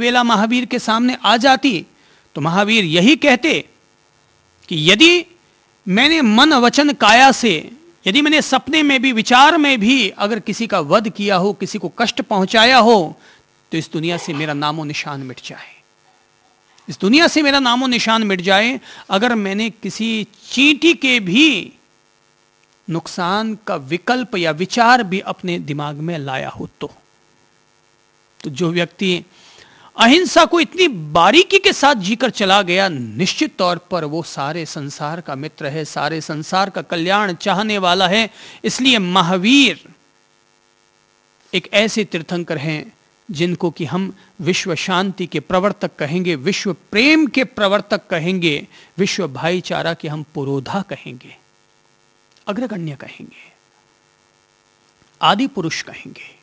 वेला महावीर के सामने आ जाती तो महावीर यही कहते कि यदि मैंने मन वचन काया से यदि मैंने सपने में भी विचार में भी अगर किसी का वध किया हो किसी को कष्ट पहुंचाया हो तो इस दुनिया से मेरा नामो निशान मिट जाए इस दुनिया से मेरा नामो निशान मिट जाए अगर मैंने किसी चींटी के भी नुकसान का विकल्प या विचार भी अपने दिमाग में लाया हो तो, तो जो व्यक्ति अहिंसा को इतनी बारीकी के साथ जीकर चला गया निश्चित तौर पर वो सारे संसार का मित्र है सारे संसार का कल्याण चाहने वाला है इसलिए महावीर एक ऐसे तीर्थंकर हैं जिनको कि हम विश्व शांति के प्रवर्तक कहेंगे विश्व प्रेम के प्रवर्तक कहेंगे विश्व भाईचारा के हम पुरोधा कहेंगे अग्रगण्य कहेंगे आदि पुरुष कहेंगे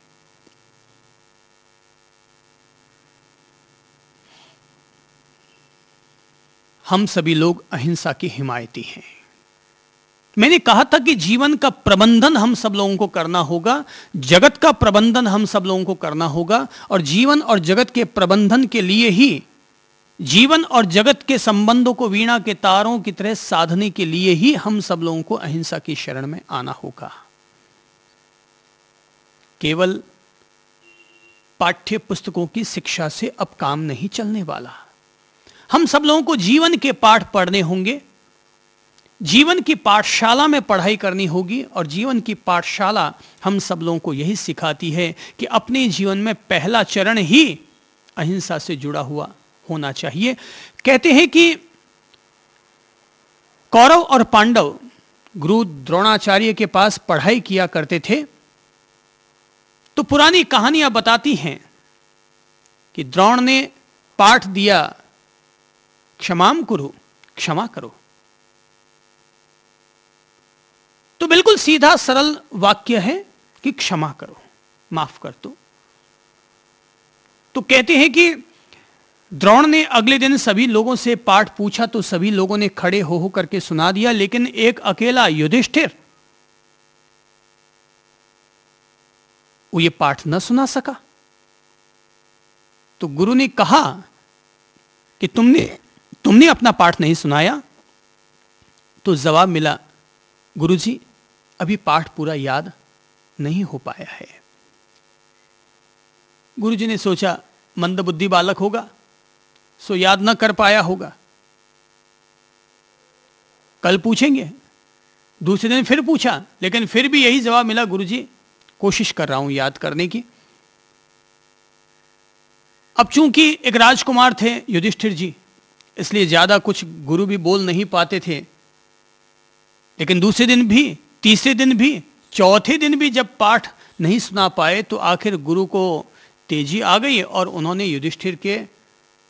हम सभी लोग अहिंसा की हिमायती हैं मैंने कहा था कि जीवन का प्रबंधन हम सब लोगों को करना होगा जगत का प्रबंधन हम सब लोगों को करना होगा और जीवन और जगत के प्रबंधन के लिए ही जीवन और जगत के संबंधों को वीणा के तारों की तरह साधने के लिए ही हम सब लोगों को अहिंसा की शरण में आना होगा केवल पाठ्य पुस्तकों की शिक्षा से अब काम नहीं चलने वाला हम सब लोगों को जीवन के पाठ पढ़ने होंगे जीवन की पाठशाला में पढ़ाई करनी होगी और जीवन की पाठशाला हम सब लोगों को यही सिखाती है कि अपने जीवन में पहला चरण ही अहिंसा से जुड़ा हुआ होना चाहिए कहते हैं कि कौरव और पांडव गुरु द्रोणाचार्य के पास पढ़ाई किया करते थे तो पुरानी कहानियां बताती हैं कि द्रोण ने पाठ दिया क्षमाम कुरु क्षमा करो तो बिल्कुल सीधा सरल वाक्य है कि क्षमा करो माफ कर दो तो कहते हैं कि द्रोण ने अगले दिन सभी लोगों से पाठ पूछा तो सभी लोगों ने खड़े हो हो करके सुना दिया लेकिन एक अकेला युधिष्ठिर वो ये पाठ न सुना सका तो गुरु ने कहा कि तुमने तुमने अपना पाठ नहीं सुनाया तो जवाब मिला गुरु जी अभी पाठ पूरा याद नहीं हो पाया है गुरु जी ने सोचा मंदबुद्धि बालक होगा सो याद न कर पाया होगा कल पूछेंगे दूसरे दिन फिर पूछा लेकिन फिर भी यही जवाब मिला गुरु जी कोशिश कर रहा हूं याद करने की अब चूंकि एक राजकुमार थे युधिष्ठिर जी इसलिए ज़्यादा कुछ गुरु भी बोल नहीं पाते थे लेकिन दूसरे दिन भी तीसरे दिन भी चौथे दिन भी जब पाठ नहीं सुना पाए तो आखिर गुरु को तेजी आ गई और उन्होंने युधिष्ठिर के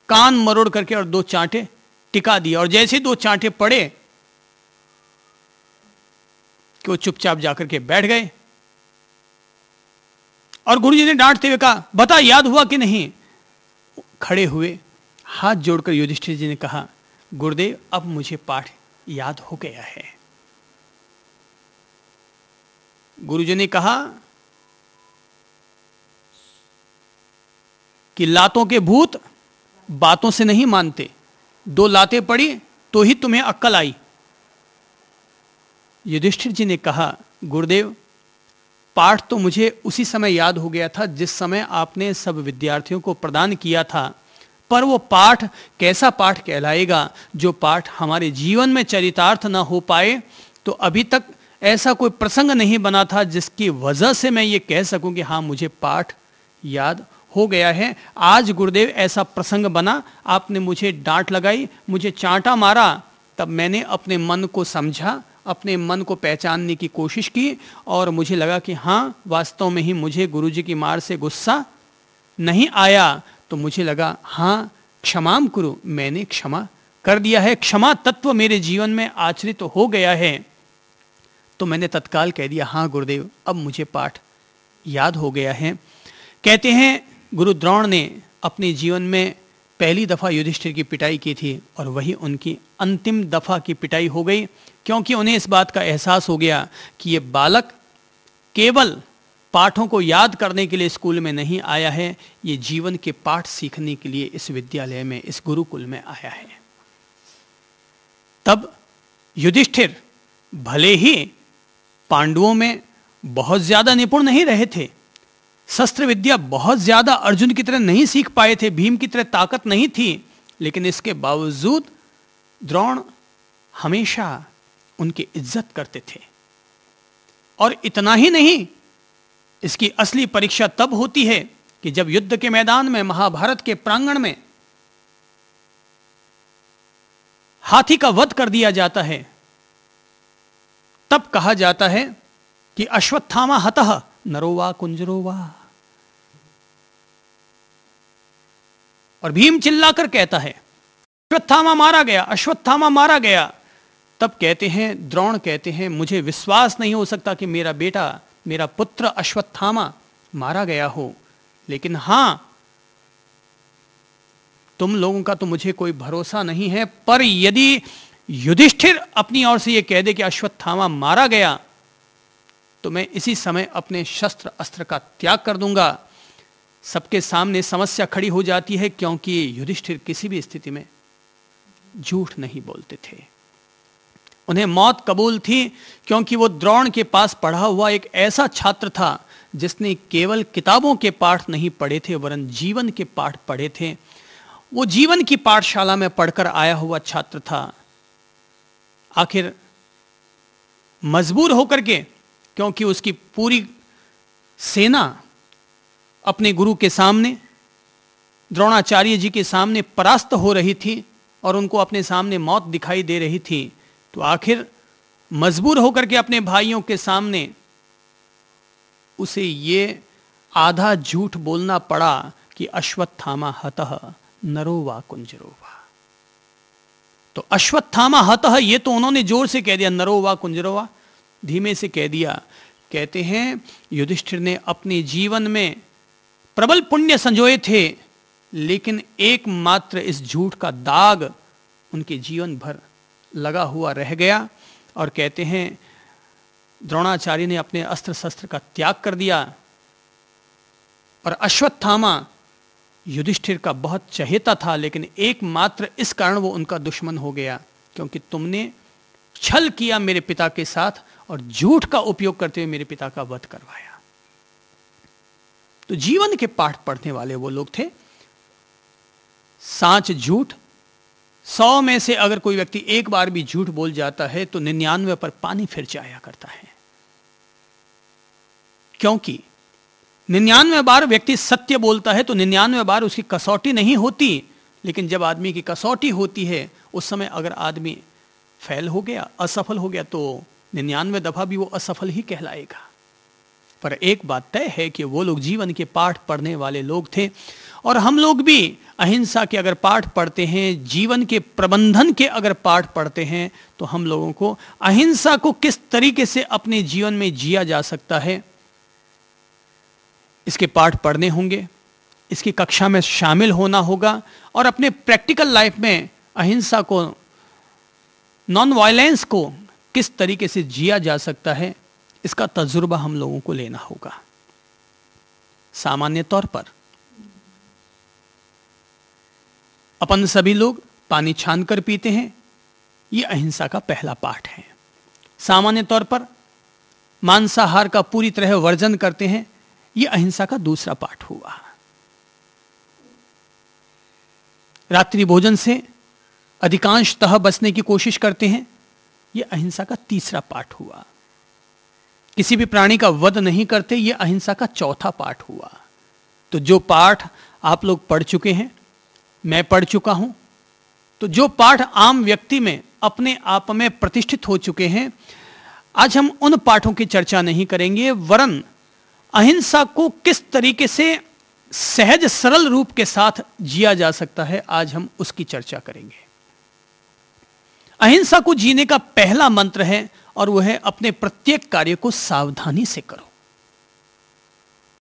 कान मरोड़ करके और दो चांटे टिका दिए और जैसे दो चांटे पड़े कि वो चुपचाप जाकर के बैठ गए और गुरुजी ने डांटते हुए कहा बता याद हुआ कि नहीं खड़े हुए हाथ जोड़कर युधिष्ठिर जी ने कहा गुरुदेव अब मुझे पाठ याद हो गया है गुरुजी ने कहा कि लातों के भूत बातों से नहीं मानते दो लाते पड़ी तो ही तुम्हें अक्कल आई युधिष्ठिर जी ने कहा गुरुदेव पाठ तो मुझे उसी समय याद हो गया था जिस समय आपने सब विद्यार्थियों को प्रदान किया था पर वो पाठ कैसा पाठ कहलाएगा जो पाठ हमारे जीवन में चरितार्थ ना हो पाए तो अभी तक ऐसा कोई प्रसंग नहीं बना था जिसकी वजह से मैं ये कह सकूं कि हाँ मुझे पाठ याद हो गया है आज गुरुदेव ऐसा प्रसंग बना आपने मुझे डांट लगाई मुझे चांटा मारा तब मैंने अपने मन को समझा अपने मन को पहचानने की कोशिश की और मुझे लगा कि हाँ वास्तव में ही मुझे गुरुजी की मार से गुस्सा नहीं आया तो मुझे लगा हाँ क्षमाम करो मैंने क्षमा कर दिया है क्षमा तत्व मेरे जीवन में आचरित तो हो गया है तो मैंने तत्काल कह दिया हाँ गुरुदेव अब मुझे पाठ याद हो गया है कहते हैं गुरु द्रोण ने अपने जीवन में पहली दफ़ा युधिष्ठिर की पिटाई की थी और वही उनकी अंतिम दफ़ा की पिटाई हो गई क्योंकि उन्हें इस बात का एहसास हो गया कि ये बालक केवल पाठों को याद करने के लिए स्कूल में नहीं आया है ये जीवन के पाठ सीखने के लिए इस विद्यालय में इस गुरुकुल में आया है तब युधिष्ठिर भले ही पांडवों में बहुत ज्यादा निपुण नहीं रहे थे शस्त्र विद्या बहुत ज्यादा अर्जुन की तरह नहीं सीख पाए थे भीम की तरह ताकत नहीं थी लेकिन इसके बावजूद द्रोण हमेशा उनकी इज्जत करते थे और इतना ही नहीं इसकी असली परीक्षा तब होती है कि जब युद्ध के मैदान में महाभारत के प्रांगण में हाथी का वध कर दिया जाता है तब कहा जाता है कि अश्वत्थामा हतः नरोवा कुंजरोवा और भीम चिल्लाकर कहता है अश्वत्थामा मारा गया अश्वत्थामा मारा गया तब कहते हैं द्रोण कहते हैं मुझे विश्वास नहीं हो सकता कि मेरा बेटा मेरा पुत्र अश्वत्थामा मारा गया हो लेकिन हां तुम लोगों का तो मुझे कोई भरोसा नहीं है पर यदि युधिष्ठिर अपनी ओर से यह कह दे कि अश्वत्थामा मारा गया तो मैं इसी समय अपने शस्त्र अस्त्र का त्याग कर दूंगा सबके सामने समस्या खड़ी हो जाती है क्योंकि युधिष्ठिर किसी भी स्थिति में झूठ नहीं बोलते थे उन्हें मौत कबूल थी क्योंकि वो द्रोण के पास पढ़ा हुआ एक ऐसा छात्र था जिसने केवल किताबों के पाठ नहीं पढ़े थे वरन जीवन के पाठ पढ़े थे वो जीवन की पाठशाला में पढ़कर आया हुआ छात्र था आखिर मजबूर होकर के क्योंकि उसकी पूरी सेना अपने गुरु के सामने द्रोणाचार्य जी के सामने परास्त हो रही थी और उनको अपने सामने मौत दिखाई दे रही थी तो आखिर मजबूर होकर के अपने भाइयों के सामने उसे ये आधा झूठ बोलना पड़ा कि अश्वत्थामा हतः नरोवा कुंजरोवा तो अश्वत्थामा हतः ये तो उन्होंने जोर से कह दिया नरोवा कुंजरोवा धीमे से कह दिया कहते हैं युधिष्ठिर ने अपने जीवन में प्रबल पुण्य संजोए थे लेकिन एकमात्र इस झूठ का दाग उनके जीवन भर लगा हुआ रह गया और कहते हैं द्रोणाचार्य ने अपने अस्त्र शस्त्र का त्याग कर दिया और अश्वत्थामा युधिष्ठिर का बहुत चहेता था लेकिन एकमात्र इस कारण वो उनका दुश्मन हो गया क्योंकि तुमने छल किया मेरे पिता के साथ और झूठ का उपयोग करते हुए मेरे पिता का वध करवाया तो जीवन के पाठ पढ़ने वाले वो लोग थे सांच झूठ सौ में से अगर कोई व्यक्ति एक बार भी झूठ बोल जाता है तो निन्यानवे पर पानी फिर जाया करता है क्योंकि निन्यानवे बार व्यक्ति सत्य बोलता है तो निन्यानवे बार उसकी कसौटी नहीं होती लेकिन जब आदमी की कसौटी होती है उस समय अगर आदमी फेल हो गया असफल हो गया तो निन्यानवे दफा भी वो असफल ही कहलाएगा पर एक बात तय है कि वो लोग जीवन के पाठ पढ़ने वाले लोग थे और हम लोग भी अहिंसा के अगर पाठ पढ़ते हैं जीवन के प्रबंधन के अगर पाठ पढ़ते हैं तो हम लोगों को अहिंसा को किस तरीके से अपने जीवन में जिया जा सकता है इसके पाठ पढ़ने होंगे इसकी कक्षा में शामिल होना होगा और अपने प्रैक्टिकल लाइफ में अहिंसा को नॉन वायलेंस को किस तरीके से जिया जा सकता है इसका तजुर्बा हम लोगों को लेना होगा सामान्य तौर पर अपन सभी लोग पानी छान कर पीते हैं ये अहिंसा का पहला पाठ है सामान्य तौर पर मांसाहार का पूरी तरह वर्जन करते हैं यह अहिंसा का दूसरा पाठ हुआ रात्रि भोजन से अधिकांश तह बचने की कोशिश करते हैं यह अहिंसा का तीसरा पाठ हुआ किसी भी प्राणी का वध नहीं करते यह अहिंसा का चौथा पाठ हुआ तो जो पाठ आप लोग पढ़ चुके हैं मैं पढ़ चुका हूं तो जो पाठ आम व्यक्ति में अपने आप में प्रतिष्ठित हो चुके हैं आज हम उन पाठों की चर्चा नहीं करेंगे वरन अहिंसा को किस तरीके से सहज सरल रूप के साथ जिया जा सकता है आज हम उसकी चर्चा करेंगे अहिंसा को जीने का पहला मंत्र है और वह है अपने प्रत्येक कार्य को सावधानी से करो